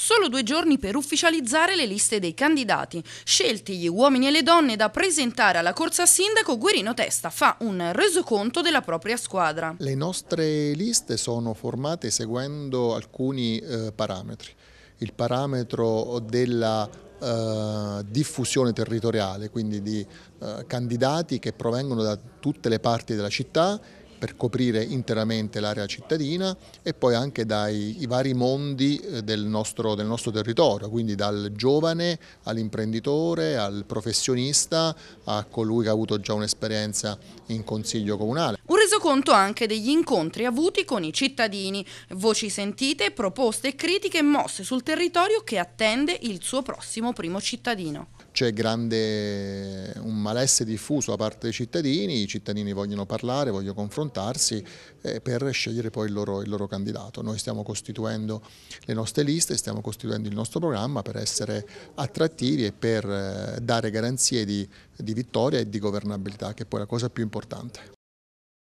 Solo due giorni per ufficializzare le liste dei candidati. Scelti gli uomini e le donne da presentare alla corsa sindaco, Guerino Testa fa un resoconto della propria squadra. Le nostre liste sono formate seguendo alcuni eh, parametri. Il parametro della eh, diffusione territoriale, quindi di eh, candidati che provengono da tutte le parti della città per coprire interamente l'area cittadina e poi anche dai vari mondi eh, del nostro, del nostro territorio, quindi dal giovane all'imprenditore, al professionista, a colui che ha avuto già un'esperienza in consiglio comunale. Un resoconto anche degli incontri avuti con i cittadini, voci sentite, proposte e critiche mosse sul territorio che attende il suo prossimo primo cittadino. C'è grande malessere diffuso da parte dei cittadini, i cittadini vogliono parlare, vogliono confrontarsi eh, per scegliere poi il loro, il loro, candidato. Noi stiamo costituendo le nostre liste, stiamo costituendo il nostro programma per essere attrattivi e per eh, dare garanzie di, di vittoria e di governabilità, che è poi la cosa più importante.